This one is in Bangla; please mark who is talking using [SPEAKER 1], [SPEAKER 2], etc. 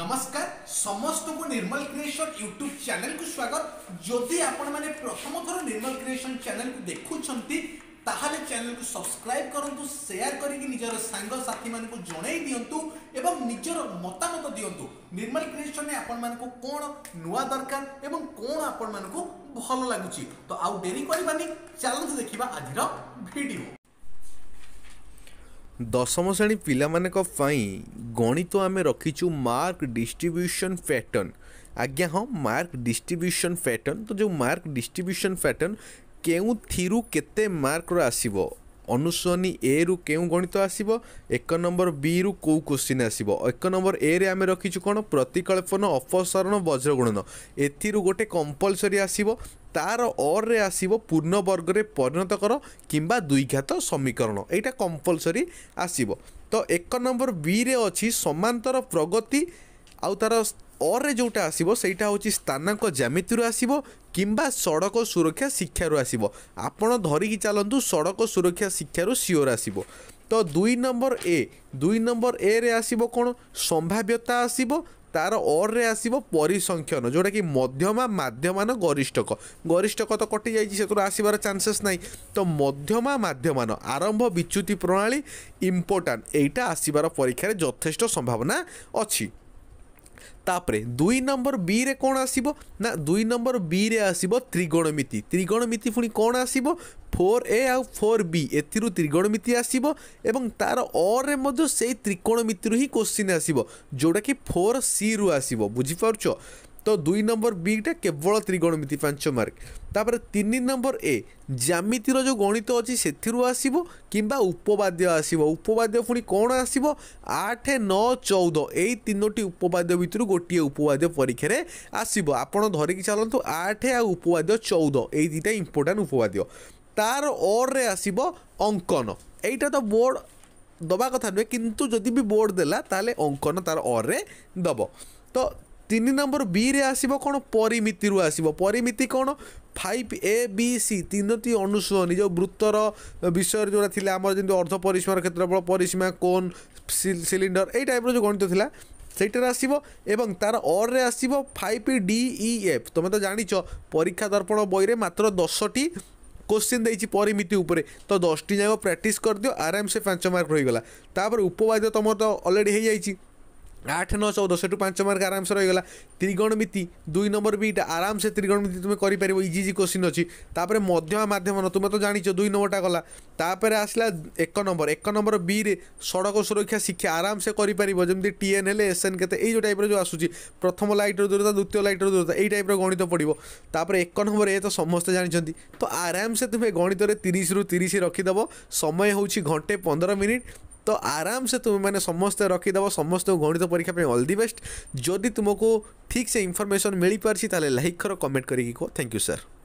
[SPEAKER 1] নমস্কার সমস্ত নির্মল ক্রিয়েসন ইউট্যুব চ্যানেল কু স্বাগত যদি আপন মানে প্রথম থর নির্মল ক্রিয়েসন চ্যানেল কু দেখুছন্তি তাহলে চ্যানেল কু সবসক্রাইব করন্তু শেয়ার করিকি নিজের সাঙ্গ সাথী মানকু জণাই দিয়ন্তু এবং নিজের মতামত দিয়ন্তু নির্মল ক্রিয়েসনে আপন মানকু কোন নুয়া দরকার এবং কোন আপন মানকু ভাল লাগুচি তো আউ ডেরি করিবানি চালন্তু দেখিবা আজির ভিডিও ଦଶମ ଶ୍ରେଣୀ ପିଲାମାନଙ୍କ ପାଇଁ ଗଣିତ ଆମେ ରଖିଛୁ ମାର୍କ ଡିଷ୍ଟ୍ରିବ୍ୟୁସନ୍ ପ୍ୟାଟର୍ନ ଆଜ୍ଞା ହଁ ମାର୍କ ଡିଷ୍ଟ୍ରିବ୍ୟୁସନ୍ ପ୍ୟାଟର୍ନ ତ ଯେଉଁ ମାର୍କ ଡିଷ୍ଟ୍ରିବ୍ୟୁସନ୍ ପ୍ୟାଟର୍ନ କେଉଁଥିରୁ କେତେ ମାର୍କର ଆସିବ ଅନୁସରଣୀ ଏରୁ କେଉଁ ଗଣିତ ଆସିବ ଏକ ନମ୍ବର ବିରୁ କେଉଁ କୋଶ୍ଚିନ୍ ଆସିବ ଏକ ନମ୍ବର ଏରେ ଆମେ ରଖିଛୁ କ'ଣ ପ୍ରତିକଳ୍ପନ ଅପସରଣ ବଜ୍ରଗୁଣନ ଏଥିରୁ ଗୋଟେ କମ୍ପଲସରି ଆସିବ তার অরে আসব পূর্ণবর্গরে পরিণত কর কিংবা দ্বিঘাত সমীকরণ এইটা কম্পলসরি আসব তো এক নম্বর বিরে অছি সমান্তর প্রগতি আউ তার অরে ଯେଉଁଟା ଆସିବ ସେଇଟା ହେଉଛି ସ୍ଥାନାଙ୍କ ଜ୍ୟାମିତିରୁ ଆସିବ କିମ୍ବା ସଡ଼କ ସୁରକ୍ଷା ଶିକ୍ଷାରୁ ଆସିବ ଆପଣ ଧରିକି ଚାଲନ୍ତୁ ସଡ଼କ ସୁରକ୍ଷା ଶିକ୍ଷାରୁ ସିଓର ଆସିବ ତ ଦୁଇ ନମ୍ବର ଏ ଦୁଇ ନମ୍ବର ଏରେ ଆସିବ କ'ଣ ସମ୍ଭାବ୍ୟତା ଆସିବ ତାର ଅର୍ରେ ଆସିବ ପରିସଂଖ୍ୟନ ଯେଉଁଟାକି ମଧ୍ୟମା ମାଧ୍ୟମାନ ଗରିଷ୍ଠକ ଗରିଷ୍ଠକ ତ କଟିଯାଇଛି ସେଥିରୁ ଆସିବାର ଚାନ୍ସେସ୍ ନାହିଁ ତ ମଧ୍ୟମା ମାଧ୍ୟମାନ ଆରମ୍ଭ ବିଚ୍ୟୁତି ପ୍ରଣାଳୀ ଇମ୍ପୋର୍ଟାଣ୍ଟ ଏଇଟା ଆସିବାର ପରୀକ୍ଷାରେ ଯଥେଷ୍ଟ ସମ୍ଭାବନା ଅଛି ତାପରେ ଦୁଇ ନମ୍ବର ବିରେ କ'ଣ ଆସିବ ନା ଦୁଇ ନମ୍ବର ବିରେ ଆସିବ ତ୍ରିଗୋଣମିତି ତ୍ରିଗୋଣମିତି ପୁଣି କ'ଣ ଆସିବ ফোর ଏ ଆଉ ଫୋର୍ ବି ଏଥିରୁ ତ୍ରିଗୋଣମିତି ଆସିବ ଏବଂ ତା'ର ଅରେ ମଧ୍ୟ ସେଇ ତ୍ରିକୋଣମିତିରୁ ହିଁ କୋଶ୍ଚିନ୍ ଆସିବ ଯେଉଁଟାକି ଫୋର୍ ସିରୁ ଆସିବ ବୁଝିପାରୁଛ ତ ଦୁଇ ନମ୍ବର ବିଟା କେବଳ ତ୍ରିଗୋଣମିତି ପାଞ୍ଚ ମାର୍କ ତାପରେ ତିନି ନମ୍ବର ଏ ଜ୍ୟାମିତିର ଯେଉଁ ଗଣିତ ଅଛି ସେଥିରୁ ଆସିବ କିମ୍ବା ଉପବାଦ୍ୟ ଆସିବ ଉପବାଦ୍ୟ ପୁଣି କ'ଣ ଆସିବ ଆଠ ନଅ ଚଉଦ ଏଇ ତିନୋଟି ଉପବାଦ୍ୟ ଭିତରୁ ଗୋଟିଏ ଉପବାଦ୍ୟ ପରୀକ୍ଷାରେ ଆସିବ ଆପଣ ଧରିକି ଚାଲନ୍ତୁ ଆଠ ଆଉ ଉପବାଦ୍ୟ ଚଉଦ ଏଇ ଦୁଇଟା ଇମ୍ପୋର୍ଟାଣ୍ଟ ଉପବାଦ୍ୟ ତାର ଅର୍ରେ ଆସିବ ଅଙ୍କନ ଏଇଟା ତ ବୋର୍ଡ଼ ଦେବା କଥା ନୁହେଁ କିନ୍ତୁ ଯଦି ବି ବୋର୍ଡ଼ ଦେଲା ତାହେଲେ ଅଙ୍କନ ତାର ଅର୍ରେ ଦେବ ତ ତିନି ନମ୍ବର ବିରେ ଆସିବ କ'ଣ ପରିମିତିରୁ ଆସିବ ପରିମିତି କ'ଣ ଫାଇଭ୍ ଏ ବି ସି ତିନୋଟି ଅନୁଶୀଳନୀ ଯେଉଁ ବୃତ୍ତର ବିଷୟରେ ଯେଉଁଟା ଥିଲା ଆମର ଯେମିତି ଅର୍ଦ୍ଧ ପରିସୀମାର କ୍ଷେତ୍ରଫଳ ପରିସୀମା କୋନ୍ ସିଲିଣ୍ଡର ଏଇ ଟାଇପ୍ର ଯେଉଁ ଗଣିତ ଥିଲା ସେଇଟାରେ ଆସିବ ଏବଂ ତା'ର ଅର୍ରେ ଆସିବ ଫାଇଭ୍ ଡି ଇ ଏଫ୍ ତୁମେ ତ ଜାଣିଛ ପରୀକ୍ଷା ଦର୍ପଣ ବହିରେ ମାତ୍ର ଦଶଟି কোশ্চিন দিয়েছি পরিমিতি উপরে তো দশটি যাক প্র্যাকটিস করে দিও আরামসে পাঁচ মার্ক রয়ে গলা তাপরে উপবাদ্য তোমার তো অলরেডি হয়ে যাইছি আঠ নয় চৌদ সেটু পাঁচ মার্ক আরামসে রয়েগলা ত্রিগণমিতি দুই নম্বর বিট আরামসে ত্রিগণমিতি তুমি করিপার ইজি ইজি কোশ্চিন অছি তাপরে মধ্যমা মাধ্যমন তুমি তো জাঁচ দুই নম্বরটা গলা তাপরে আসলা এক নম্বর এক নম্বর বিরে সড়ক সুরক্ষা শিক্ষা আরামসে করিপার যেমন টিএন হলে এস এন কেতে এই যে টাইপর যে আসুচি প্রথম লাইটর দূরতা দ্বিতীয় লাইটর দূরতা এই টাইপর গণিত পড়ব তাপরে এক নম্বর এ তো সমস্তে জাঁচান তো আরামসে তুমি গণিতরে তিরিশরু তিরিশ রখিদেব সময় হচ্ছে ঘণ্টে পনেরো মিনিট ତ ଆରାମସେ ତୁମେମାନେ ସମସ୍ତେ ରଖିଦେବ ସମସ୍ତଙ୍କୁ ଗଣିତ ପରୀକ୍ଷା ପାଇଁ ଅଲ୍ ଦି ବେଷ୍ଟ ଯଦି ତୁମକୁ ଠିକ୍ ସେ ଇନଫର୍ମେସନ୍ ମିଳିପାରିଛି ତାହେଲେ ଲାଇକ୍ କର କମେଣ୍ଟ କରିକି କୁହ ଥ୍ୟାଙ୍କ ୟୁ ସାର୍